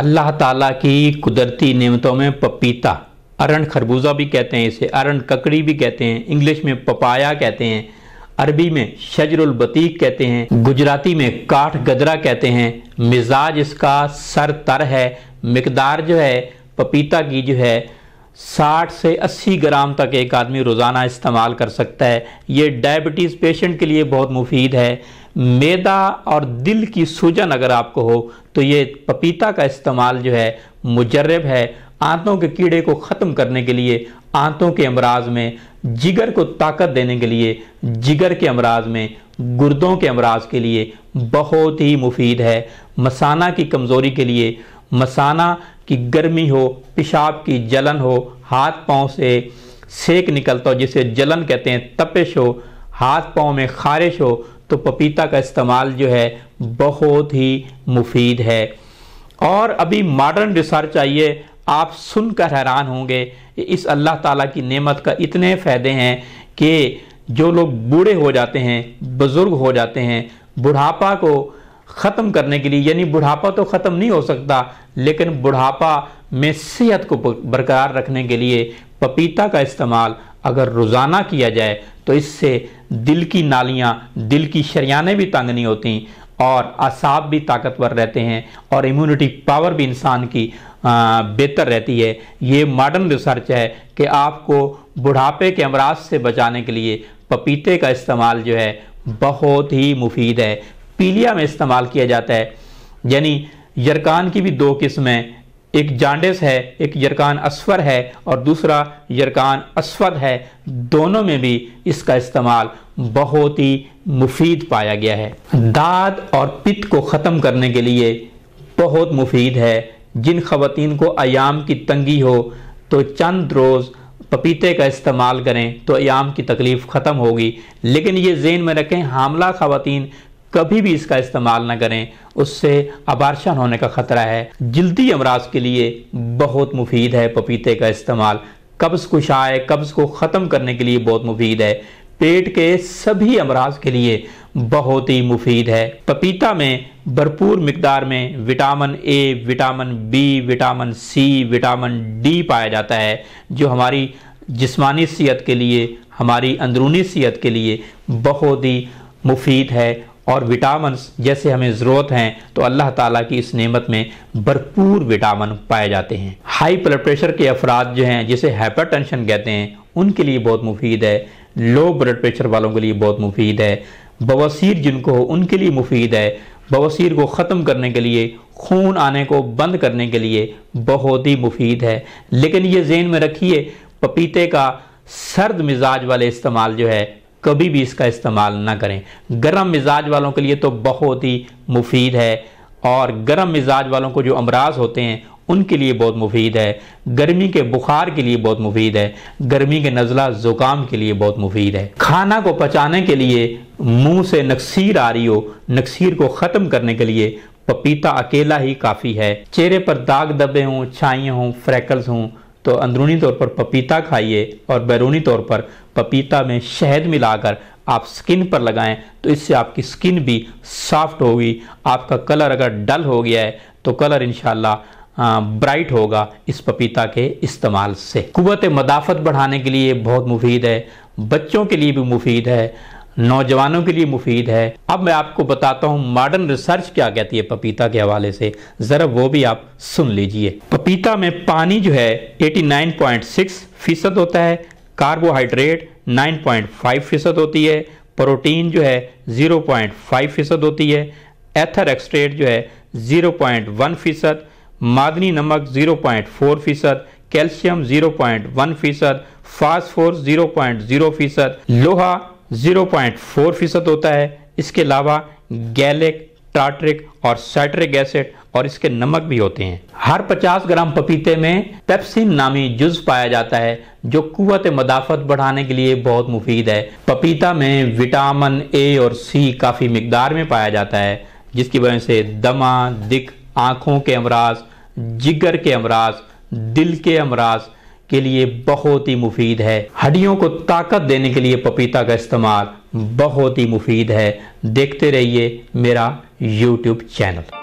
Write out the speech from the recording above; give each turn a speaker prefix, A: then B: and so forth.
A: अल्लाह ताला की कुदरती नियमतों में पपीता अरण खरबूजा भी कहते हैं इसे अरण ककड़ी भी कहते हैं इंग्लिश में पपाया कहते हैं अरबी में बतीक कहते हैं गुजराती में काठ गदरा कहते हैं मिजाज इसका सर तर है मकदार जो है पपीता की जो है 60 से 80 ग्राम तक एक आदमी रोज़ाना इस्तेमाल कर सकता है ये डायबिटीज़ पेशेंट के लिए बहुत मुफीद है मैदा और दिल की सूजन अगर आपको हो तो ये पपीता का इस्तेमाल जो है मुजरब है आंतों के कीड़े को ख़त्म करने के लिए आंतों के अमराज में जिगर को ताकत देने के लिए जिगर के अमराज में गुर्दों के अमराज के लिए बहुत ही मुफीद है मसाना की कमज़ोरी के लिए मसाना की गर्मी हो पेशाब की जलन हो हाथ पाँव से सेक निकलता हो जिसे जलन कहते हैं तपिश हो हाथ पाँव में खारिश हो तो पपीता का इस्तेमाल जो है बहुत ही मुफीद है और अभी मॉडर्न रिसर्च आइए आप सुनकर हैरान होंगे इस अल्लाह ताला की नेमत का इतने फ़ायदे हैं कि जो लोग बूढ़े हो जाते हैं बुज़ुर्ग हो जाते हैं बुढ़ापा को ख़त्म करने के लिए यानी बुढ़ापा तो ख़त्म नहीं हो सकता लेकिन बुढ़ापा में सेहत को बरकरार रखने के लिए पपीता का इस्तेमाल अगर रोज़ाना किया जाए तो इससे दिल की नालियाँ दिल की शरियाने भी तंग नहीं होती और असाब भी ताकतवर रहते हैं और इम्यूनिटी पावर भी इंसान की बेहतर रहती है ये मॉडर्न रिसर्च है कि आपको बुढ़ापे के अमराज से बचाने के लिए पपीते का इस्तेमाल जो है बहुत ही मुफीद है पीलिया में इस्तेमाल किया जाता है यानी यरकान की भी दो किस्में एक जांडिस है एक यरकान असफर है और दूसरा यरकान असवद है दोनों में भी इसका इस्तेमाल बहुत ही मुफीद पाया गया है दाद और पित्त को ख़त्म करने के लिए बहुत मुफीद है जिन खातन को आयाम की तंगी हो तो चंद रोज़ पपीते का इस्तेमाल करें तो आयाम की तकलीफ़ ख़त्म होगी लेकिन ये जेन में रखें हामला खातन कभी भी इसका इस्तेमाल ना करें उससे अबारशन होने का ख़तरा है जल्दी अमराज के लिए बहुत मुफीद है पपीते का इस्तेमाल कब्ज़ कुशाए कब्ज़ को ख़त्म करने के लिए बहुत मुफीद है पेट के सभी अमराज के लिए बहुत ही मुफीद है पपीता में भरपूर मकदार में vitamin A vitamin B vitamin C vitamin D पाया जाता है जो हमारी जिस्मानी सेहत के लिए हमारी अंदरूनी सेहत के लिए बहुत ही मुफीद है और विटामिन जैसे हमें ज़रूरत हैं तो अल्लाह ताला की इस नेमत में भरपूर विटामिन पाए जाते हैं हाई ब्लड प्रेशर के अफराद जो हैं जिसे हाइपरटेंशन कहते हैं उनके लिए बहुत मुफीद है लो ब्लड प्रेशर वालों के लिए बहुत मुफीद है बवासीर जिनको हो उनके लिए मुफीद है बवासीर को ख़त्म करने के लिए खून आने को बंद करने के लिए बहुत ही मुफीद है लेकिन ये जेन में रखिए पपीते का सर्द मिजाज वाले इस्तेमाल जो है कभी भी इसका इस्तेमाल ना करें गर्म मिजाज वालों के लिए तो बहुत ही मुफीद है और गर्म मिजाज वालों को जो अमराज होते हैं उनके लिए बहुत मुफीद है गर्मी के बुखार के लिए बहुत मुफीद है गर्मी के नज़ला ज़ुकाम के लिए बहुत मुफीद है खाना को पचाने के लिए मुंह से नक्सीर आ रही हो नक्सीर को ख़त्म करने के लिए पपीता अकेला ही काफ़ी है चेहरे पर दाग दबे हों छाइयाँ हों फ्रैकल्स हों तो अंदरूनी तौर पर पपीता खाइए और बैरूनी तौर पर पपीता में शहद मिलाकर आप स्किन पर लगाएं तो इससे आपकी स्किन भी सॉफ्ट होगी आपका कलर अगर डल हो गया है तो कलर इन ब्राइट होगा इस पपीता के इस्तेमाल से कुत मदाफत बढ़ाने के लिए बहुत मुफीद है बच्चों के लिए भी मुफीद है नौजवानों के लिए मुफीद है अब मैं आपको बताता हूँ मॉडर्न रिसर्च क्या कहती है पपीता के हवाले से ज़रा वो भी आप सुन लीजिए पपीता में पानी जो है 89.6 फीसद होता है कार्बोहाइड्रेट 9.5 फीसद होती है प्रोटीन जो है 0.5 फीसद होती है एथर एक्सट्रेट जो है 0.1 फीसद मादनी नमक फोर फीसद कैल्शियम 0.1 फीसद फास्फोर 0.0 फीसद लोहा 0.4 फीसद होता है इसके अलावा गैलिक टार्ट्रिक और साइट्रिक एसिड और इसके नमक भी होते हैं हर 50 ग्राम पपीते में पेप्सिन नामी जुज पाया जाता है जो कुत मदाफत बढ़ाने के लिए बहुत मुफीद है पपीता में विटामिन ए और सी काफ़ी मकदार में पाया जाता है जिसकी वजह से दमा दिख आंखों के अमराज जिगर के अमराज दिल के अमराज के लिए बहुत ही मुफीद है हड्डियों को ताकत देने के लिए पपीता का इस्तेमाल बहुत ही मुफीद है देखते रहिए मेरा यूट्यूब चैनल